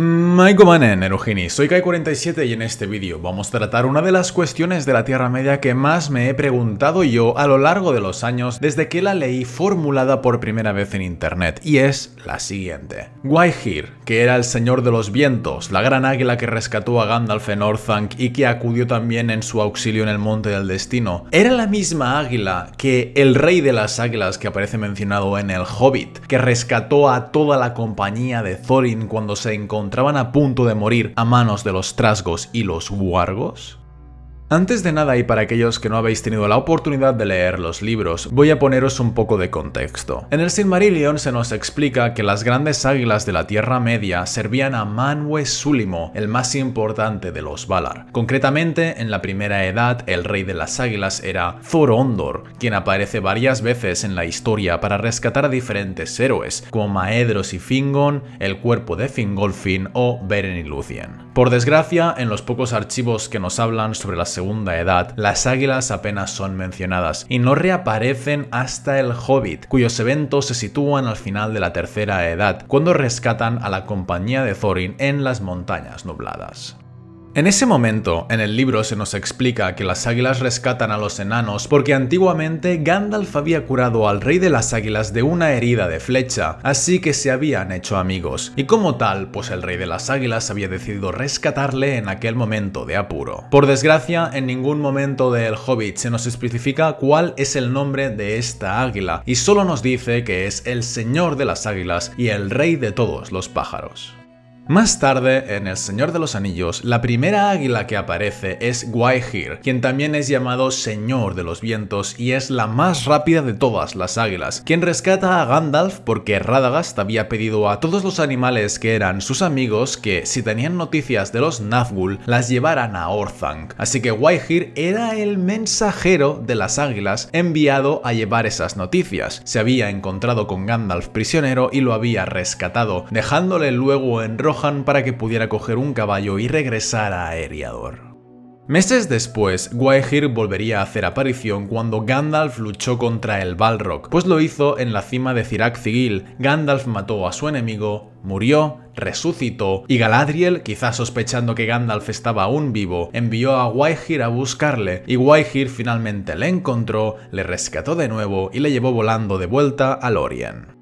Maiko Manen, Erogini, soy Kai47 y en este vídeo vamos a tratar una de las cuestiones de la Tierra Media que más me he preguntado yo a lo largo de los años desde que la leí formulada por primera vez en internet, y es la siguiente. Waihir, que era el señor de los vientos, la gran águila que rescató a Gandalf en Orthanc y que acudió también en su auxilio en el Monte del Destino, ¿era la misma águila que el rey de las águilas que aparece mencionado en El Hobbit, que rescató a toda la compañía de Thorin cuando se encontró encontraban a punto de morir a manos de los trasgos y los huargos? Antes de nada y para aquellos que no habéis tenido la oportunidad de leer los libros, voy a poneros un poco de contexto. En el Silmarillion se nos explica que las grandes águilas de la Tierra Media servían a Manwe Sulimo, el más importante de los Valar. Concretamente, en la Primera Edad, el rey de las águilas era Thorondor, quien aparece varias veces en la historia para rescatar a diferentes héroes, como Maedros y Fingon, el cuerpo de Fingolfin o Beren y Lúthien. Por desgracia, en los pocos archivos que nos hablan sobre las segunda edad, las águilas apenas son mencionadas y no reaparecen hasta el Hobbit, cuyos eventos se sitúan al final de la tercera edad, cuando rescatan a la compañía de Thorin en las montañas nubladas. En ese momento, en el libro se nos explica que las águilas rescatan a los enanos porque antiguamente Gandalf había curado al rey de las águilas de una herida de flecha, así que se habían hecho amigos, y como tal, pues el rey de las águilas había decidido rescatarle en aquel momento de apuro. Por desgracia, en ningún momento de El Hobbit se nos especifica cuál es el nombre de esta águila, y solo nos dice que es el señor de las águilas y el rey de todos los pájaros. Más tarde, en El Señor de los Anillos, la primera águila que aparece es Gwaihir, quien también es llamado Señor de los Vientos y es la más rápida de todas las águilas, quien rescata a Gandalf porque Radagast había pedido a todos los animales que eran sus amigos que, si tenían noticias de los Nazgûl, las llevaran a Orthanc. Así que Gwaihir era el mensajero de las águilas enviado a llevar esas noticias. Se había encontrado con Gandalf prisionero y lo había rescatado, dejándole luego en rojo para que pudiera coger un caballo y regresar a Eriador. Meses después, Gwaihir volvería a hacer aparición cuando Gandalf luchó contra el Balrog, pues lo hizo en la cima de Cirac Cigil. Gandalf mató a su enemigo, murió, resucitó, y Galadriel, quizás sospechando que Gandalf estaba aún vivo, envió a Gwaihir a buscarle, y Gwaihir finalmente le encontró, le rescató de nuevo y le llevó volando de vuelta a Lorien.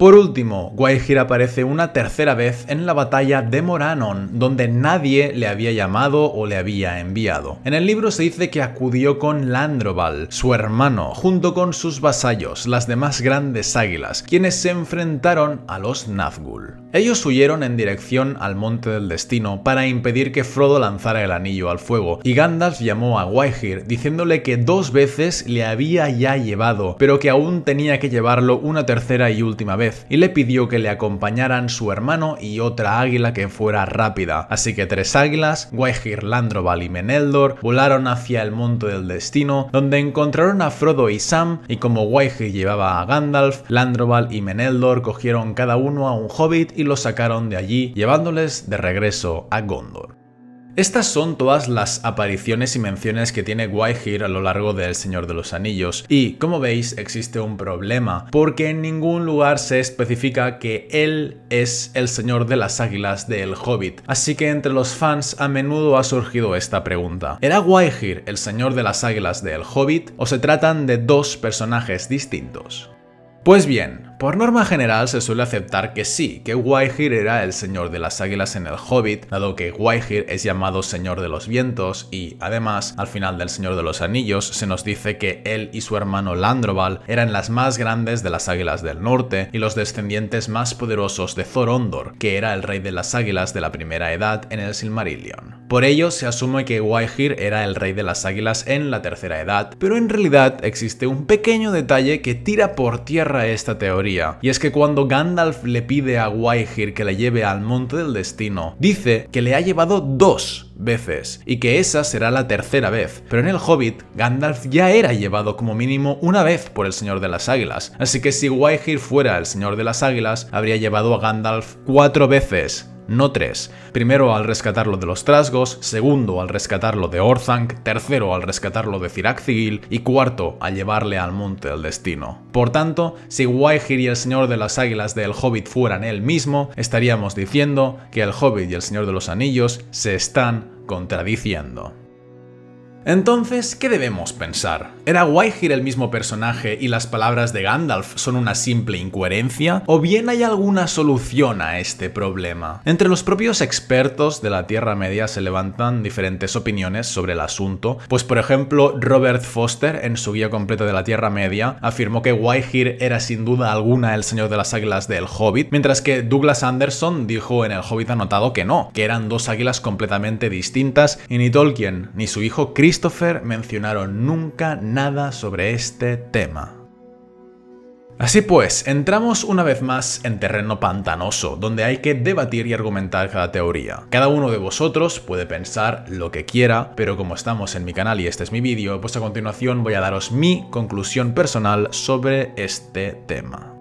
Por último, Guaihir aparece una tercera vez en la batalla de Moranon, donde nadie le había llamado o le había enviado. En el libro se dice que acudió con Landroval, su hermano, junto con sus vasallos, las demás grandes águilas, quienes se enfrentaron a los Nazgûl. Ellos huyeron en dirección al Monte del Destino para impedir que Frodo lanzara el anillo al fuego, y Gandalf llamó a Guaihir diciéndole que dos veces le había ya llevado, pero que aún tenía que llevarlo una tercera y última vez y le pidió que le acompañaran su hermano y otra águila que fuera rápida. Así que tres águilas, Waihir, Landroval y Meneldor, volaron hacia el monte del destino, donde encontraron a Frodo y Sam, y como Waihir llevaba a Gandalf, Landroval y Meneldor cogieron cada uno a un hobbit y lo sacaron de allí, llevándoles de regreso a Gondor. Estas son todas las apariciones y menciones que tiene Waihir a lo largo de El Señor de los Anillos, y como veis existe un problema, porque en ningún lugar se especifica que él es el Señor de las Águilas del Hobbit, así que entre los fans a menudo ha surgido esta pregunta. ¿Era Waihir el Señor de las Águilas del Hobbit o se tratan de dos personajes distintos? Pues bien, por norma general se suele aceptar que sí, que Waihir era el señor de las águilas en el Hobbit, dado que Waihir es llamado señor de los vientos y, además, al final del Señor de los Anillos se nos dice que él y su hermano Landroval eran las más grandes de las águilas del norte y los descendientes más poderosos de Thorondor, que era el rey de las águilas de la primera edad en el Silmarillion. Por ello, se asume que Waihir era el rey de las águilas en la tercera edad, pero en realidad existe un pequeño detalle que tira por tierra esta teoría y es que cuando Gandalf le pide a Waihir que le lleve al Monte del Destino, dice que le ha llevado dos veces, y que esa será la tercera vez, pero en El Hobbit, Gandalf ya era llevado como mínimo una vez por el Señor de las Águilas, así que si Waihir fuera el Señor de las Águilas, habría llevado a Gandalf cuatro veces, no tres. Primero al rescatarlo de los trasgos, segundo al rescatarlo de Orthanc, tercero al rescatarlo de Ciraczigil y cuarto al llevarle al monte del destino. Por tanto, si Waihir y el señor de las águilas del Hobbit fueran él mismo, estaríamos diciendo que el Hobbit y el señor de los anillos se están contradiciendo. Entonces, ¿qué debemos pensar? ¿Era Waihir el mismo personaje y las palabras de Gandalf son una simple incoherencia? ¿O bien hay alguna solución a este problema? Entre los propios expertos de la Tierra Media se levantan diferentes opiniones sobre el asunto, pues por ejemplo Robert Foster en su guía completa de la Tierra Media afirmó que Waihir era sin duda alguna el Señor de las Águilas del Hobbit, mientras que Douglas Anderson dijo en El Hobbit anotado que no, que eran dos águilas completamente distintas y ni Tolkien ni su hijo Chris Christopher mencionaron nunca nada sobre este tema. Así pues, entramos una vez más en terreno pantanoso, donde hay que debatir y argumentar cada teoría. Cada uno de vosotros puede pensar lo que quiera, pero como estamos en mi canal y este es mi vídeo, pues a continuación voy a daros mi conclusión personal sobre este tema.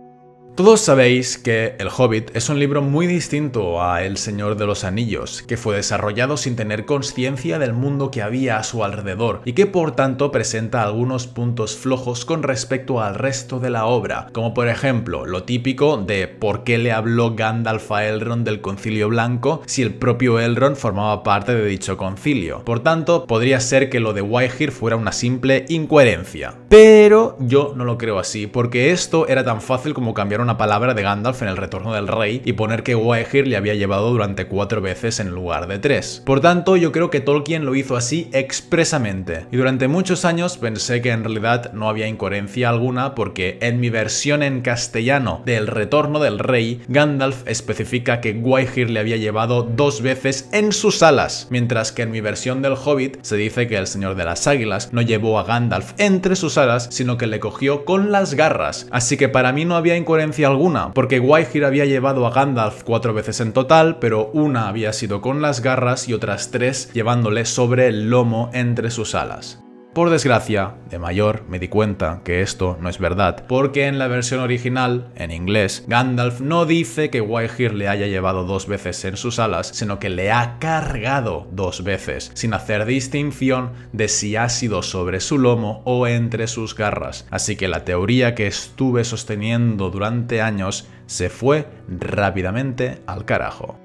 Todos sabéis que El Hobbit es un libro muy distinto a El Señor de los Anillos, que fue desarrollado sin tener conciencia del mundo que había a su alrededor y que por tanto presenta algunos puntos flojos con respecto al resto de la obra, como por ejemplo lo típico de por qué le habló Gandalf a Elrond del Concilio Blanco si el propio Elrond formaba parte de dicho concilio. Por tanto, podría ser que lo de Waihir fuera una simple incoherencia. Pero yo no lo creo así, porque esto era tan fácil como cambiar palabra de Gandalf en el retorno del rey y poner que Gwaihir le había llevado durante cuatro veces en lugar de tres. Por tanto, yo creo que Tolkien lo hizo así expresamente. Y durante muchos años pensé que en realidad no había incoherencia alguna porque en mi versión en castellano del retorno del rey, Gandalf especifica que Gwaihir le había llevado dos veces en sus alas, mientras que en mi versión del Hobbit se dice que el Señor de las Águilas no llevó a Gandalf entre sus alas, sino que le cogió con las garras. Así que para mí no había incoherencia alguna, porque Waihir había llevado a Gandalf cuatro veces en total, pero una había sido con las garras y otras tres llevándole sobre el lomo entre sus alas. Por desgracia, de mayor me di cuenta que esto no es verdad, porque en la versión original, en inglés, Gandalf no dice que Waihir le haya llevado dos veces en sus alas, sino que le ha cargado dos veces, sin hacer distinción de si ha sido sobre su lomo o entre sus garras. Así que la teoría que estuve sosteniendo durante años se fue rápidamente al carajo.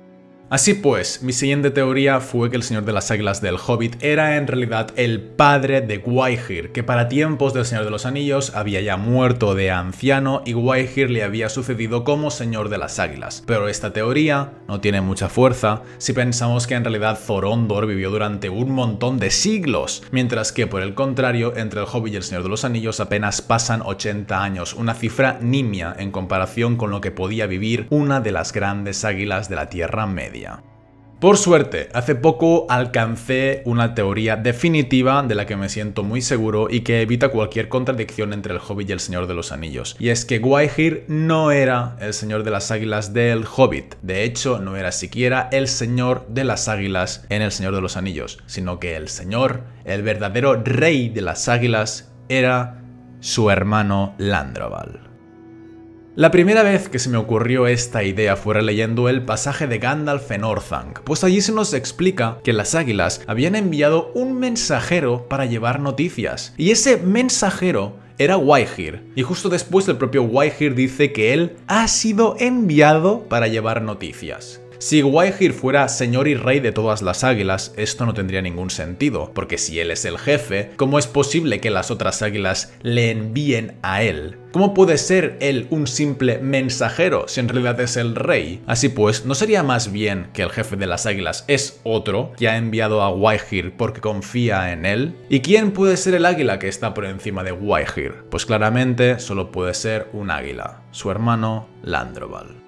Así pues, mi siguiente teoría fue que el Señor de las Águilas del Hobbit era en realidad el padre de Gwaihir, que para tiempos del Señor de los Anillos había ya muerto de anciano y Gwaihir le había sucedido como Señor de las Águilas. Pero esta teoría no tiene mucha fuerza si pensamos que en realidad Thorondor vivió durante un montón de siglos, mientras que por el contrario, entre el Hobbit y el Señor de los Anillos apenas pasan 80 años, una cifra nimia en comparación con lo que podía vivir una de las grandes águilas de la Tierra Media. Por suerte, hace poco alcancé una teoría definitiva de la que me siento muy seguro y que evita cualquier contradicción entre el Hobbit y el Señor de los Anillos. Y es que Guaihir no era el Señor de las Águilas del Hobbit. De hecho, no era siquiera el Señor de las Águilas en el Señor de los Anillos, sino que el Señor, el verdadero rey de las Águilas, era su hermano Landroval. La primera vez que se me ocurrió esta idea fue leyendo el pasaje de Gandalf en Orthanc, pues allí se nos explica que las águilas habían enviado un mensajero para llevar noticias, y ese mensajero era Waihir, y justo después el propio Waihir dice que él ha sido enviado para llevar noticias. Si Gwaihir fuera señor y rey de todas las águilas, esto no tendría ningún sentido, porque si él es el jefe, ¿cómo es posible que las otras águilas le envíen a él? ¿Cómo puede ser él un simple mensajero si en realidad es el rey? Así pues, ¿no sería más bien que el jefe de las águilas es otro que ha enviado a Waihir porque confía en él? ¿Y quién puede ser el águila que está por encima de Waihir? Pues claramente solo puede ser un águila, su hermano Landroval.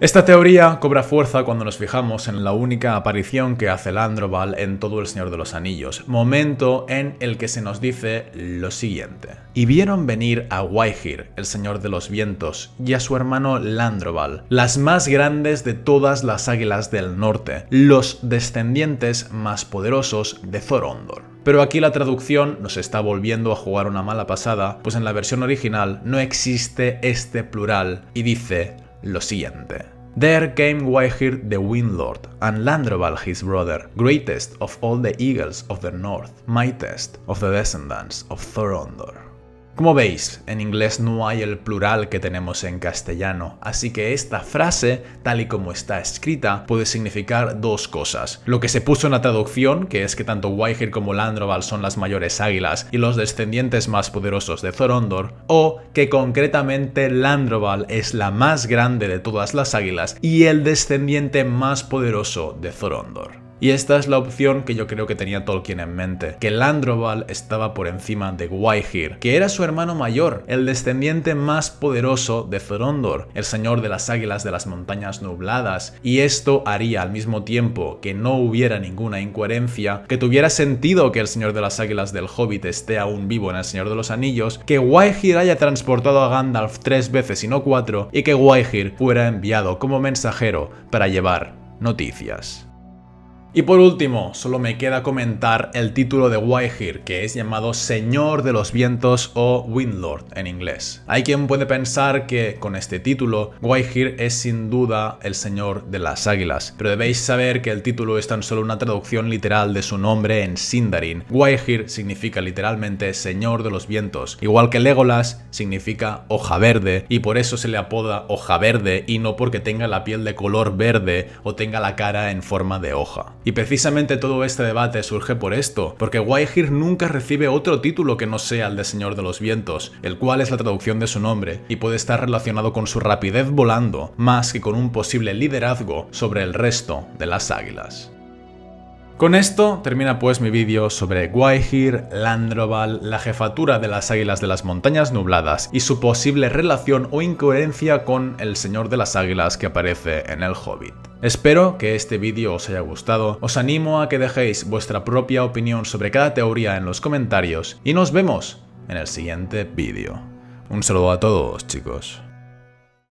Esta teoría cobra fuerza cuando nos fijamos en la única aparición que hace Landroval en todo El Señor de los Anillos, momento en el que se nos dice lo siguiente. Y vieron venir a Waihir, el Señor de los Vientos, y a su hermano Landroval, las más grandes de todas las águilas del norte, los descendientes más poderosos de Thorondor. Pero aquí la traducción nos está volviendo a jugar una mala pasada, pues en la versión original no existe este plural y dice lo siguiente. There came Waihir the Windlord, and Landroval his brother, greatest of all the eagles of the north, mightiest of the descendants of Thorondor. Como veis, en inglés no hay el plural que tenemos en castellano, así que esta frase, tal y como está escrita, puede significar dos cosas. Lo que se puso en la traducción, que es que tanto Waihir como Landroval son las mayores águilas y los descendientes más poderosos de Thorondor, o que concretamente Landroval es la más grande de todas las águilas y el descendiente más poderoso de Thorondor. Y esta es la opción que yo creo que tenía Tolkien en mente, que Landroval estaba por encima de Gwaihir, que era su hermano mayor, el descendiente más poderoso de Thorondor, el señor de las águilas de las montañas nubladas, y esto haría al mismo tiempo que no hubiera ninguna incoherencia, que tuviera sentido que el señor de las águilas del Hobbit esté aún vivo en el Señor de los Anillos, que Gwaihir haya transportado a Gandalf tres veces y no cuatro, y que Gwaihir fuera enviado como mensajero para llevar noticias. Y por último, solo me queda comentar el título de Waihir, que es llamado Señor de los Vientos o Windlord en inglés. Hay quien puede pensar que con este título, Waihir es sin duda el Señor de las Águilas, pero debéis saber que el título es tan solo una traducción literal de su nombre en Sindarin. Waihir significa literalmente Señor de los Vientos, igual que Legolas significa hoja verde, y por eso se le apoda hoja verde y no porque tenga la piel de color verde o tenga la cara en forma de hoja. Y precisamente todo este debate surge por esto, porque Waihir nunca recibe otro título que no sea el de Señor de los Vientos, el cual es la traducción de su nombre, y puede estar relacionado con su rapidez volando, más que con un posible liderazgo sobre el resto de las águilas. Con esto termina pues mi vídeo sobre Guaihir, Landroval, la jefatura de las Águilas de las Montañas Nubladas y su posible relación o incoherencia con el Señor de las Águilas que aparece en El Hobbit. Espero que este vídeo os haya gustado, os animo a que dejéis vuestra propia opinión sobre cada teoría en los comentarios y nos vemos en el siguiente vídeo. Un saludo a todos chicos.